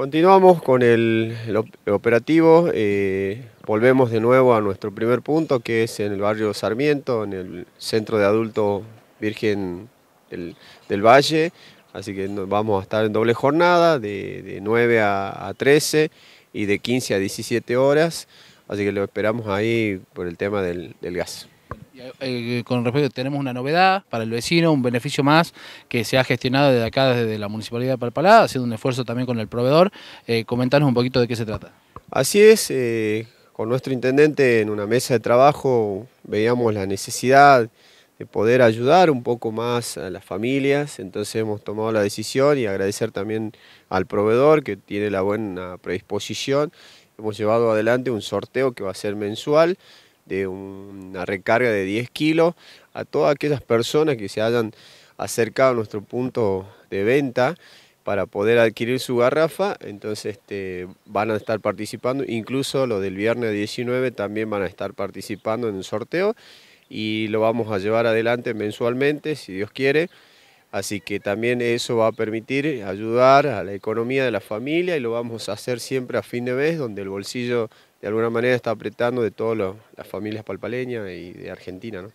Continuamos con el, operativo, eh, volvemos de nuevo a nuestro primer punto que es en el barrio Sarmiento, en el centro de Adulto Virgen del, Valle, así que vamos a estar en doble jornada de, 9 a, 13 y de 15 a 17 horas, así que lo esperamos ahí por el tema del gas. Eh, eh, con respecto, tenemos una novedad para el vecino, un beneficio más que se ha gestionado desde acá, desde la Municipalidad de Palpalá, haciendo un esfuerzo también con el proveedor. Eh, comentanos un poquito de qué se trata. Así es, eh, con nuestro intendente en una mesa de trabajo veíamos la necesidad de poder ayudar un poco más a las familias, entonces hemos tomado la decisión y agradecer también al proveedor que tiene la buena predisposición. Hemos llevado adelante un sorteo que va a ser mensual de una recarga de 10 kilos a todas aquellas personas que se hayan acercado a nuestro punto de venta para poder adquirir su garrafa, entonces este, van a estar participando, incluso lo del viernes 19 también van a estar participando en el sorteo y lo vamos a llevar adelante mensualmente, si Dios quiere, así que también eso va a permitir ayudar a la economía de la familia y lo vamos a hacer siempre a fin de mes, donde el bolsillo de alguna manera está apretando de todas las familias palpaleñas y de Argentina. ¿no?